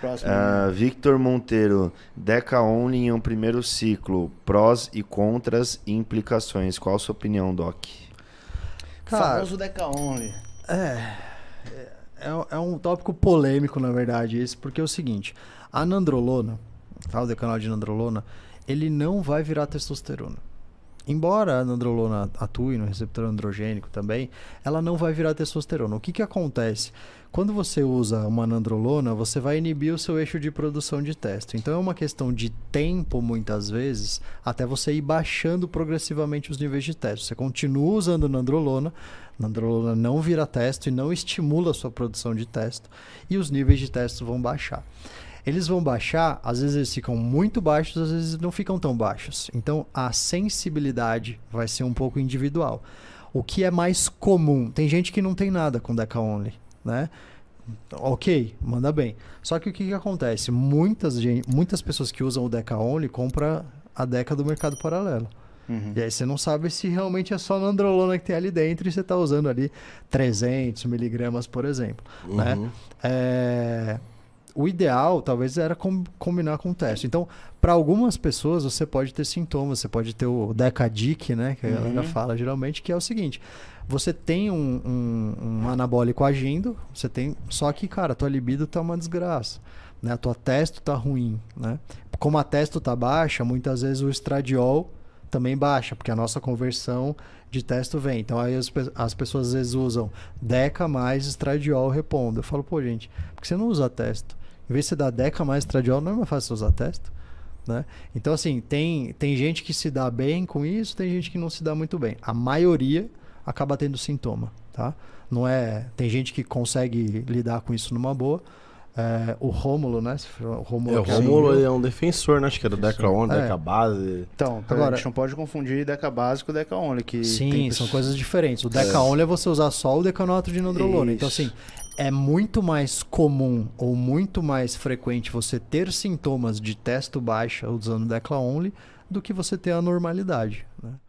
Próximo. Uh, Victor Monteiro, Deca Only em um primeiro ciclo, prós e contras e implicações. Qual a sua opinião, Doc? Cara, famoso Deca Only. É. É, é, é, um tópico polêmico, na verdade, esse, porque é o seguinte: a nandrolona, tá, o decanal de nandrolona, ele não vai virar testosterona. Embora a nandrolona atue no receptor androgênico também, ela não vai virar testosterona. O que, que acontece? Quando você usa uma nandrolona, você vai inibir o seu eixo de produção de testo. Então é uma questão de tempo, muitas vezes, até você ir baixando progressivamente os níveis de testo. Você continua usando nandrolona, nandrolona não vira testo e não estimula a sua produção de testo, e os níveis de testo vão baixar. Eles vão baixar, às vezes eles ficam muito baixos, às vezes não ficam tão baixos. Então a sensibilidade vai ser um pouco individual. O que é mais comum? Tem gente que não tem nada com Deca Only, né? Ok, manda bem. Só que o que, que acontece? Muitas, gente, muitas pessoas que usam o Deca Only compram a Deca do mercado paralelo. Uhum. E aí você não sabe se realmente é só nandrolona que tem ali dentro e você está usando ali 300 miligramas, por exemplo. Né? Uhum. Né? É o ideal talvez era com, combinar com o teste. Então, para algumas pessoas você pode ter sintomas, você pode ter o decadic, né, que a galera uhum. fala geralmente, que é o seguinte: você tem um, um, um anabólico agindo, você tem, só que cara, tua libido tá uma desgraça, né? A tua testo tá ruim, né? Como a testo tá baixa, muitas vezes o estradiol também baixa, porque a nossa conversão de testo vem. Então aí as, as, pessoas às vezes usam Deca mais estradiol repondo. Eu falo, pô, gente, por que você não usa testo? Em vez de você dar Deca mais Estradiol, não é mais fácil usar testo. Né? Então, assim, tem, tem gente que se dá bem com isso, tem gente que não se dá muito bem. A maioria acaba tendo sintoma, tá? Não é... Tem gente que consegue lidar com isso numa boa. É, o Rômulo, né? O Rômulo, é, o é Rômulo é um defensor, né? Acho que era é Deca Only, é. Deca Base. Então, agora, a gente não pode confundir Deca Base com Deca Only. Que sim, tem... são coisas diferentes. O Deca é. Only é você usar só o decanoato de nodrolona. Então, assim, é muito mais comum ou muito mais frequente você ter sintomas de testo baixa usando Decla Only do que você ter a Né?